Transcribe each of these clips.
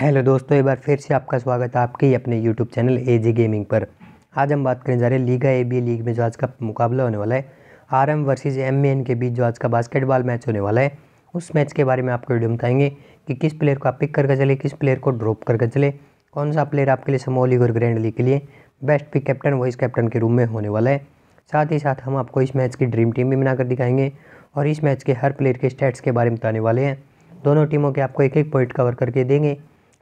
hello दोस्तों एक बार फिर से आपका स्वागत है आपके अपने YouTube channel A G gaming पर आज हम बात करने जा रहे हैं लीगा ए बी लीग में जो आज का मुकाबला होने वाला है R M versus M N के बीच जो आज का बास्केटबॉल मैच होने वाला है उस मैच के बारे में आपको वीडियो बताएंगे कि किस प्लेयर को आप पिक करके चले किस प्लेयर को ड्रॉप करके चले कौन सा प्लेयर आपके लिए समोह लीग और ग्रैंड लीग के लिए best pick captain vice captain के रूम में होने वाला है साथ ही साथ हम आपको इस मैच की ड्रीम टीम भी बनाकर दिखाएंगे और इस मैच के हर प्लेयर के स्टैट्स के बारे में बताने वाले हैं दोनों टीमों के आपको एक एक पॉइंट कवर करके देंगे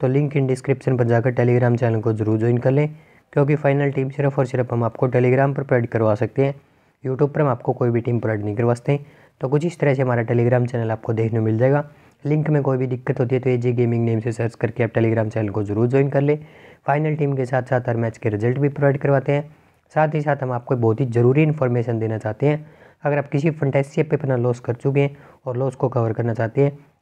तो लिंक इन डिस्क्रिप्शन पर जाकर टेलीग्राम चैनल को ज़रूर ज्वाइन कर लें क्योंकि फाइनल टीम सिर्फ और सिर्फ हम आपको टेलीग्राम पर प्रोवाइड करवा सकते हैं यूट्यूब पर हम आपको कोई भी टीम प्रोवाइड नहीं करवा सकते तो कुछ इस तरह से हमारा टेलीग्राम चैनल आपको देखने मिल जाएगा लिंक में कोई भी दिक्कत होती है तो ए जी गेमिंग नेम से सर्च करके आप टेलीग्राम चैनल को ज़रूर ज्वाइन कर लें फाइनल टीम के साथ साथ हर मैच के रिजल्ट भी प्रोवाइड करवाते हैं साथ ही साथ हम आपको बहुत ही ज़रूरी इन्फॉर्मेशन देना चाहते हैं अगर आप किसी फंटेसी पे अपना लॉस कर चुके हैं और लॉस को कवर करना चाहते हैं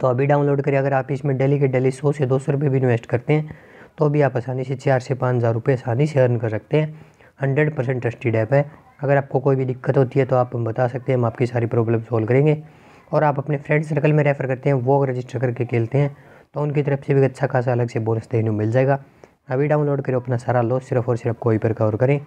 तो अभी डाउनलोड करें अगर आप इसमें डेली के डेली सौ से दो सौ रुपये भी इन्वेस्ट करते हैं तो भी आप आसानी से चार से पाँच हज़ार रुपये आसानी से अर्न कर सकते हैं हंड्रेड परसेंट ट्रस्टेड ऐप है अगर आपको कोई भी दिक्कत होती है तो आप हम बता सकते हैं हम आपकी सारी प्रॉब्लम सॉल्व करेंगे और आप अपने फ्रेंड सर्कल में रेफ़र करते हैं वो रजिस्टर करके खेलते हैं तो उनकी तरफ से भी अच्छा खासा अलग से बोनस देखने को मिल जाएगा अभी डाउनलोड करें अपना सारा लॉस सिर्फ और सिर्फ कोई पर कवर करें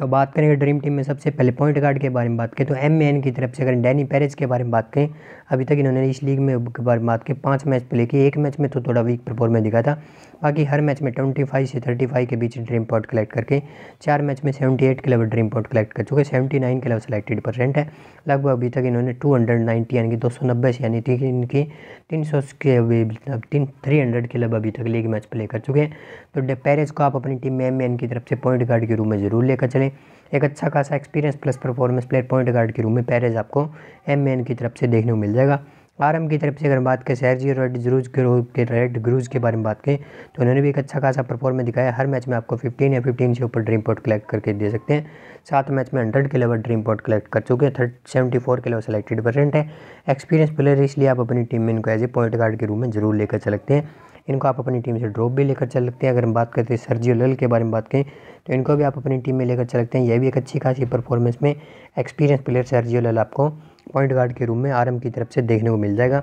तो बात करेंगे ड्रीम टीम में सबसे पहले पॉइंट गार्ड के बारे में बात करें तो एम एन की तरफ से अगर डैनी पेरेज के बारे में बात करें अभी तक इन्होंने इस लीग में के बारे में बात की पाँच मैच प्ले किए एक मैच में तो थोड़ा वीक परफॉर्मेंस दिखा था बाकी हर मैच में ट्वेंटी फाइव से थर्टी फाइव के बीच ड्रीम पॉट कलेक्ट करके चार मैच में सेवेंटी एट के लेवल ड्रीम पॉट कलेक्ट कर चुके सेवेंटी नाइन के लेवल सेलेक्टेड परसेंट है लगभग अभी तक इन्होंने टू हंड्रेड नाइन्टी यानी कि दो सौ नब्बे से यानी थी इनकी तीन सौ के मतलब तीन थ्री हंड्रेड के लेवल अभी तक लीग मैच प्ले कर चुके हैं तो डेपेरेज को आप अपनी टीम में एम एन की तरफ से पॉइंट गार्ड के रूप में ज़रूर लेकर चलें एक अच्छा खासा experience plus performance player point guard के रूप में पेरेज आपको एम की तरफ से देखने को मिल जाएगा आर की तरफ से अगर बात करें और रेड जरूज ग्रुप के रेड ग्रूज के बारे में बात करें तो उन्होंने भी एक अच्छा खासा परफॉर्मेंस दिखाया हर मैच में आपको 15 या 15 से ऊपर ड्रीम पॉट कलेक्ट करके दे सकते हैं सात मैच में 100 के लेवल ड्रीम पॉट कलेक्ट कर चुके हैं थर्ड सेवेंटी फोर के लेवल सेलेक्टेड परसेंट है एक्सपीरियंस प्लेयर इसलिए आप अपनी टीम में इनको एज ए पॉइंट गार्ड के रूप में जरूर लेकर चल सकते हैं इनको आप अपनी टीम से ड्रॉप भी लेकर चल सकते हैं अगर हम बात करते हैं सरजी लल के बारे में बात करें तो इनको भी आप अपनी टीम में लेकर चल सकते हैं यह भी एक अच्छी खासी परफॉर्मेंस में एक्सपीरियंस प्लेयर सरजी लल आपको पॉइंट गार्ड के रूम में आरम की तरफ से देखने को मिल जाएगा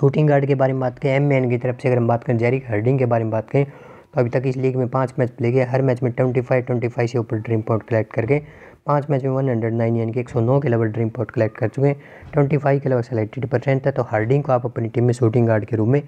शूटिंग गार्ड के बारे में बात करें एम मैन की तरफ से अगर हम बात करें जेरिक हर्डिंग के बारे में बात करें तो अभी तक इस लीग में पाँच मैच प्ले किए हर मैच में ट्वेंटी फाइव ट्वेंटी फाइव से ऊपर ड्रीम पॉइंट कलेक्ट करके पाँच मैच में वन हंड्रेड नाइन यानी कि एक सौ नौ के लेवल ड्रीम पॉट कलेक्ट कर चुके हैं ट्वेंटी फाइव के लेवल सेलेक्टेड परसेंट है तो हार्डिंग को आप अपनी टीम में शूटिंग गार्ड के रूप में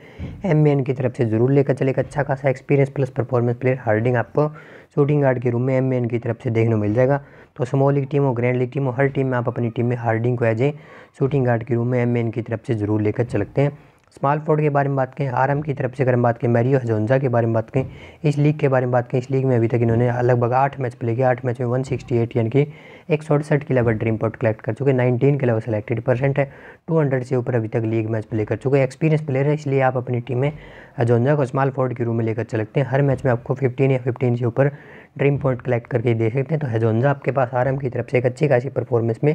एम एन की तरफ से ज़रूर लेकर चलेगा अच्छा खासा experience plus performance player Harding आपको शूटिंग गार्ड के रूप में एम की तरफ से देखने मिल जाएगा तो स्मॉल लीग टीम हो ग्रैंड लीग टीम हो हर टीम में आप अपनी टीम में हार्डिंग को एज ए शूटिंग गार्ड के रूप में एम की तरफ से ज़रूर लेकर चलते हैं स्मॉल फोर्ड के बारे में बात करें आरएम की तरफ से अगर हम बात करें मैरियो हजोंजा के बारे में बात करें इस लीग के बारे में बात करें इस लीग में अभी तक इन्होंने लगभग आठ मैच प्ले किया आठ मैच में 168 यानी कि एक सौ अड़सठ के लेवल ड्रीम पॉट कलेक्ट कर चुके नाइनटीन के लेवल सेलेक्टेड परसेंट है टू हंड्रेड से ऊपर अभी तक लीग मैच प्ले कर चुके एक्सपीरियंस प्लेयर है इसलिए आप अपनी टीम में हजोंजा को स्मॉल फोर्ड के रूम में लेकर चलते हैं हर मैच में आपको फिफ्टीन या फिफ्टीन से ऊपर ड्रीम पॉइंट कलेक्ट करके दे सकते हैं तो हजोंजा आपके पास आरएम की तरफ से एक अच्छी खासी परफॉर्मेंस में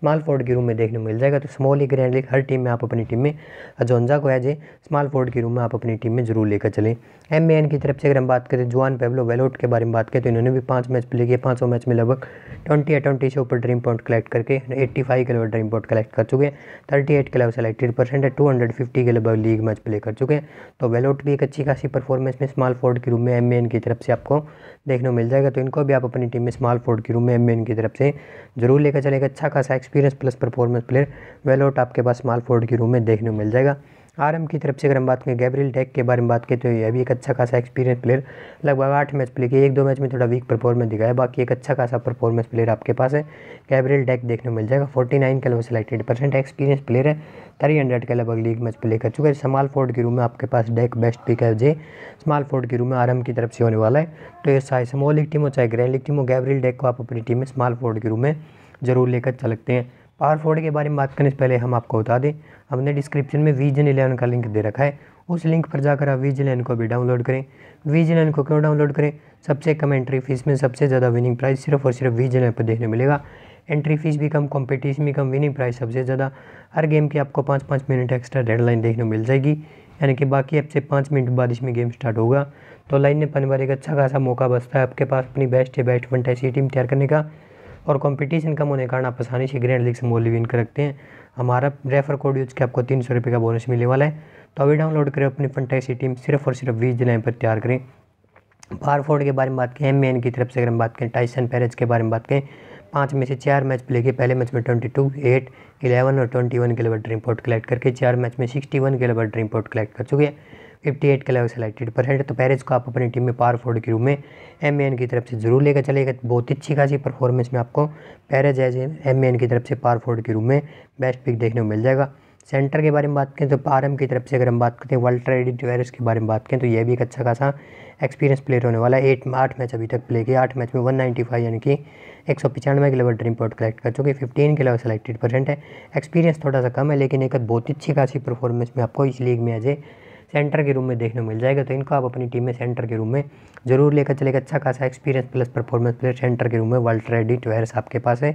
स्मॉल फोर्ड के रूम में देखने को मिल जाएगा तो स्मॉल एक ग्रैंड लीग हर टीम में आप अपनी टीम में अजोंजा को एज ए स्मॉल फोर्ड के रूम में आप अपनी टीम में जरूर लेकर चलें एम एन की तरफ से अगर हम बात करें जुआन पेब्लो वेलोट के बारे में बात करें तो इन्होंने भी पाँच मैच प्ले किए पाँचों मैच में लगभग ट्वेंटी या ट्वेंटी से ऊपर ड्रीम पॉइंट कलेक्ट करके एट्टी फाइव के लगभग ड्रीम पॉइंट कलेक्ट कर चुके हैं थर्टी एट के लगभग सेलेक्टेड परसेंट है टू हंड्रेड फिफ्टी के लगभग लीग मैच प्ले कर चुके हैं तो वेलोट भी एक अच्छी खासी परफॉर्मेंस में स्मॉल फोर्ड के रूम में एम एन की तरफ से आपको देखने को मिल जाएगा तो इनको भी आप अपनी टीम में स्मॉल फोर्ड के रूम में एम एन की तरफ से जरूर लेकर चलेगा अच्छा खासा experience plus performance player well out आपके पास माल फोर्ड की रूम में देखने को मिल जाएगा आरएम की तरफ से अगर हम बात करें गैब्रियल डेक के बारे में बात करें तो यह भी एक अच्छा खासा एक्सपीरियंस प्लेयर लगभग आठ मैच प्ले किए एक दो मैच में थोड़ा वीक परफॉर्मेंस दिखाया बाकी एक अच्छा खासा परफॉर्मेंस प्लेयर आपके पास है गैब्रियल डेक देखने को मिल जाएगा फोर्टी नाइन का लगभग सेलेक्टेड परसेंट एक्सपीरियंस प्लेयर है थ्री हंड्रेड का लगभग लीग मैच प्ले कर चुका है स्माल फोर्ड की रूम में आपके पास डेक बेस्ट पिक है जे स्माल फोर्ड की रूम में आरएम की तरफ से होने वाला है तो ये चाहे स्मॉल लीग टीम हो चाहे ग्रैंड लीग टीम हो गैब्रियल डेक को आप अपनी टीम में स्माल फोर्ड की रूम में ज़रूर लेकर चल सकते हैं पावर फोर्ड के बारे में बात करने से पहले हम आपको बता दें हमने डिस्क्रिप्शन में वीजन इलेवन का लिंक दे रखा है उस लिंक पर जाकर आप वीजन इलेवन को भी डाउनलोड करें वीजन इलेवन को क्यों डाउनलोड करें सबसे कम एंट्री फीस में सबसे ज़्यादा विनिंग प्राइस सिर्फ और सिर्फ वीजन इलेवन पर देखने मिलेगा एंट्री फीस भी कम कॉम्पिटिशन भी कम विनिंग प्राइस सबसे ज़्यादा हर गेम की आपको पाँच पाँच मिनट एक्स्ट्रा डेडलाइन देखने मिल जाएगी यानी कि बाकी अब से पाँच मिनट बाद इसमें गेम स्टार्ट होगा तो लाइन ने पनवार एक अच्छा खासा मौका बसता है आपके पास अपनी बेस्ट है बेस्ट फंटेसी टीम तैयार करने का और कंपटीशन कम होने के कारण आप आसानी से ग्रैंड लीग से मोल विन कर रखते हैं हमारा रेफर कोड यूज के आपको तीन सौ रुपये का बोनस मिलने वाला है तो अभी डाउनलोड करें अपनी फंटैसी टीम सिर्फ और सिर्फ बीस जुलाई पर तैयार करें फारफोर्ड के बारे में बात करें एम की तरफ से अगर हम बात करें टाइसन पैरज के बारे में बात करें पाँच में से चार मैच प्ले किए पहले मैच में ट्वेंटी टू एट इलेवन और ट्वेंटी वन के लेवल ड्रीम पोर्ट कलेक्ट करके चार मैच में सिक्सटी वन के लेवल ड्रीम पोर्ट कलेक्ट कर चुके हैं फिफ्टी एट के लेवल सेलेक्टेड पर है तो पेरिस को आप अपनी टीम में पावर फोर्ड के रूप में एम एन की तरफ से ज़रूर लेकर चलेगा बहुत अच्छी खासी परफॉर्मेंस में आपको पेरिस एज एम एन की तरफ से पावर फोर्ड के रूप में बेस्ट पिक देखने को मिल जाएगा सेंटर के बारे में बात करें तो एम की तरफ से अगर हम बात करते हैं वर्ल्ड ट्रेडिट ट्वेरस के बारे में बात करें तो यह भी एक अच्छा खासा एक्सपीरियंस प्लेयर होने वाला है एट आठ मैच अभी तक प्ले किया आठ मैच में वन नाइन्टी फाइव यानी कि एक सौ पचानवे के लेवल ड्रीम पॉइंट कलेक्ट कर चुके फिफ्टीन के लेवल सेलेक्टेड परसेंट है एक्सपीरियंस थोड़ा सा कम है लेकिन एक बहुत अच्छी खासी परफॉर्मेंस में आपको इस लीग में एज ए सेंटर के रूम में देखने मिल जाएगा तो इनको आप अपनी टीम में सेंटर के रूम में जरूर लेकर चलेगा अच्छा खासा experience plus performance player centre के रूम में वर्ल्ड ट्रेडी ट्वेल्स आपके पास है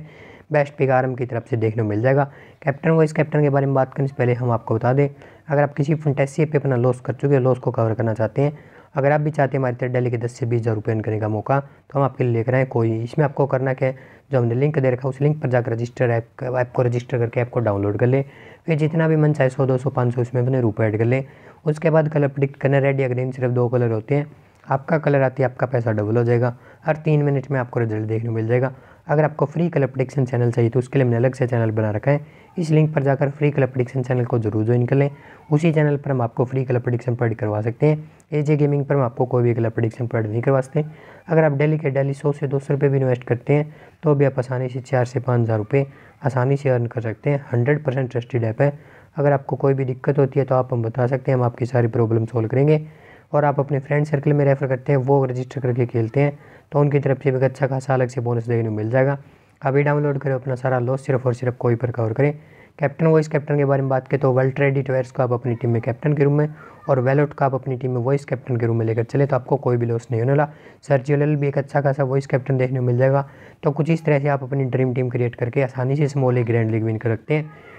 बेस्ट पिक आरम की तरफ से देखने को मिल जाएगा कैप्टन वाइस कैप्टन के बारे में बात करने से पहले हम आपको बता दें अगर आप किसी फंटेसी पे अपना लॉस कर चुके हैं लॉस को कवर करना चाहते हैं अगर आप भी चाहते हैं हमारे तरह डेली के दस से बीस हज़ार रुपये करने का मौका तो हम आपके लिए लेकर आए कोई इसमें आपको करना क्या है जो हमने लिंक दे रखा उस लिंक पर जाकर रजिस्टर ऐप ऐप को रजिस्टर करके ऐप को डाउनलोड कर ले फिर जितना भी मन चाहे सौ दो सौ पाँच सौ उसमें अपने रुपये ऐड कर ले उसके बाद कलर प्रडिक्ट करना रेड या ग्रीन सिर्फ दो कलर होते हैं आपका कलर आती है आपका पैसा डबल हो जाएगा हर तीन मिनट में आपको रिजल्ट देखने मिल जाएगा अगर आपको फ्री कलर प्रडिक्शन चैनल चाहिए तो उसके लिए मैंने अलग से चैनल बना रखा है इस लिंक पर जाकर फ्री कलर प्रडिक्शन चैनल को जरूर ज्वाइन कर लें उसी चैनल पर हम आपको फ्री कलर प्रडिक्शन पढ़ करवा सकते हैं ए जे गेमिंग पर हम आपको कोई भी कलर प्रडिक्शन प्रोवाइड नहीं करवा सकते अगर आप डेली के डेली सौ से दो सौ रुपये भी इन्वेस्ट करते हैं तो भी आप आसानी से चार से पाँच हज़ार रुपये आसानी से अर्न कर सकते हैं हंड्रेड परसेंट ट्रस्टेड ऐप है अगर आपको कोई भी दिक्कत होती है तो आप हम बता सकते हैं हम आपकी सारी प्रॉब्लम सॉल्व करेंगे और आप अपने फ्रेंड सर्कल में रेफ़र करते हैं वो रजिस्टर करके खेलते हैं तो उनकी तरफ से एक अच्छा खासा अलग से बोनस देखने को मिल जाएगा अभी डाउनलोड करें अपना सारा लॉस सिर्फ और सिर्फ कोई पर कवर करें कैप्टन वॉइस कैप्टन के बारे में बात करें तो वेल ट्रेडिड वेयर्स को आप अपनी टीम में कैप्टन के रूम में और वेलोट का आप अपनी टीम में वॉइस कैप्टन के रूम में लेकर चले तो आपको कोई भी लॉस नहीं होने वाला सर्जियल भी एक अच्छा खासा वॉइस कैप्टन देखने को मिल जाएगा तो कुछ इस तरह से आप अपनी ड्रीम टीम क्रिएट करके आसानी से small league grand league win कर सकते हैं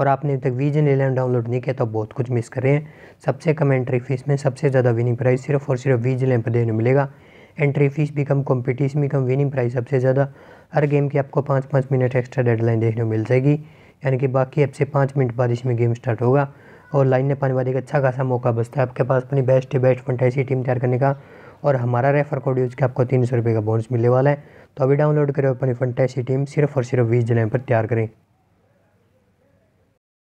और आपने अभी तक वीजन एलेवन डाउनलोड नहीं किया तो बहुत कुछ मिस कर रहे हैं सबसे कम एंट्री फीस में सबसे ज़्यादा विनिंग प्राइस सिर्फ और सिर्फ वीजन एलेवन पर देने मिलेगा एंट्री फीस भी कम कॉम्पिटिशन भी कम विनिंग प्राइस सबसे ज़्यादा हर गेम की आपको पाँच पाँच मिनट एक्स्ट्रा डेडलाइन देखने को मिल जाएगी यानी कि बाकी अब से पाँच मिनट बाद इसमें गेम स्टार्ट होगा और लाइन में पाने वाले एक अच्छा खासा मौका बचता है आपके पास अपनी बेस्ट बेस्ट फंटेसी टीम तैयार करने का और हमारा रेफर कोड यूज के आपको तीन सौ रुपये का बोनस मिलने वाला है तो अभी डाउनलोड करें अपनी फंटेसी टीम सिर्फ और सिर्फ बीस जिले पर तैयार करें